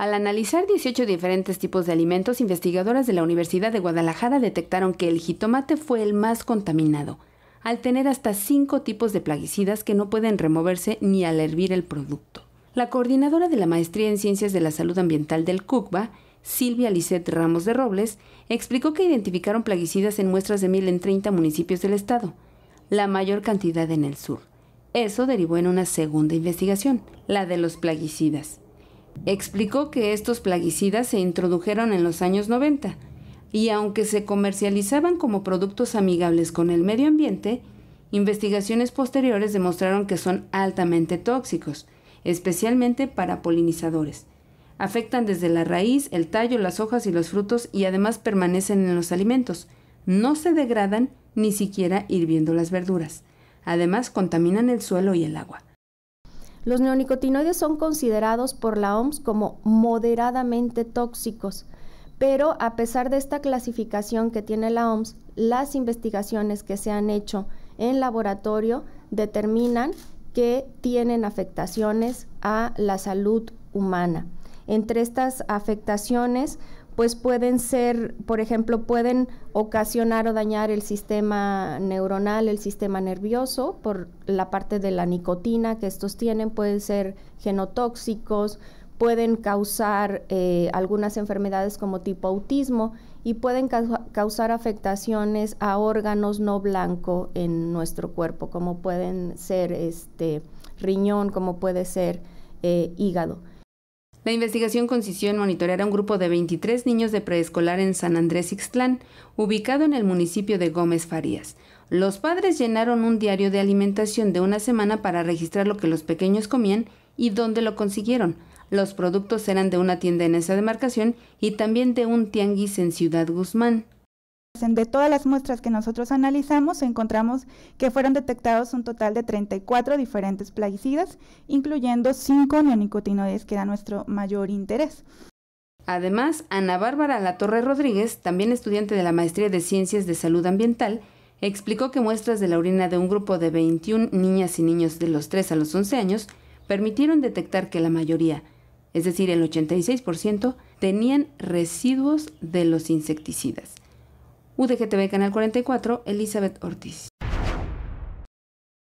Al analizar 18 diferentes tipos de alimentos, investigadoras de la Universidad de Guadalajara detectaron que el jitomate fue el más contaminado, al tener hasta cinco tipos de plaguicidas que no pueden removerse ni al hervir el producto. La coordinadora de la Maestría en Ciencias de la Salud Ambiental del CUCBA, Silvia licet Ramos de Robles, explicó que identificaron plaguicidas en muestras de mil en 30 municipios del estado, la mayor cantidad en el sur. Eso derivó en una segunda investigación, la de los plaguicidas. Explicó que estos plaguicidas se introdujeron en los años 90 y aunque se comercializaban como productos amigables con el medio ambiente, investigaciones posteriores demostraron que son altamente tóxicos, especialmente para polinizadores. Afectan desde la raíz, el tallo, las hojas y los frutos y además permanecen en los alimentos. No se degradan ni siquiera hirviendo las verduras. Además contaminan el suelo y el agua. Los neonicotinoides son considerados por la OMS como moderadamente tóxicos, pero a pesar de esta clasificación que tiene la OMS, las investigaciones que se han hecho en laboratorio determinan que tienen afectaciones a la salud humana. Entre estas afectaciones, pues pueden ser, por ejemplo, pueden ocasionar o dañar el sistema neuronal, el sistema nervioso, por la parte de la nicotina que estos tienen, pueden ser genotóxicos, pueden causar eh, algunas enfermedades como tipo autismo y pueden causar afectaciones a órganos no blanco en nuestro cuerpo, como pueden ser este riñón, como puede ser eh, hígado. La investigación consistió en monitorear a un grupo de 23 niños de preescolar en San Andrés Ixtlán, ubicado en el municipio de Gómez Farías. Los padres llenaron un diario de alimentación de una semana para registrar lo que los pequeños comían y dónde lo consiguieron. Los productos eran de una tienda en esa demarcación y también de un tianguis en Ciudad Guzmán de todas las muestras que nosotros analizamos, encontramos que fueron detectados un total de 34 diferentes plaguicidas, incluyendo 5 neonicotinoides, que era nuestro mayor interés. Además, Ana Bárbara Latorre Rodríguez, también estudiante de la Maestría de Ciencias de Salud Ambiental, explicó que muestras de la orina de un grupo de 21 niñas y niños de los 3 a los 11 años permitieron detectar que la mayoría, es decir, el 86%, tenían residuos de los insecticidas. UDGTV Canal 44, Elizabeth Ortiz.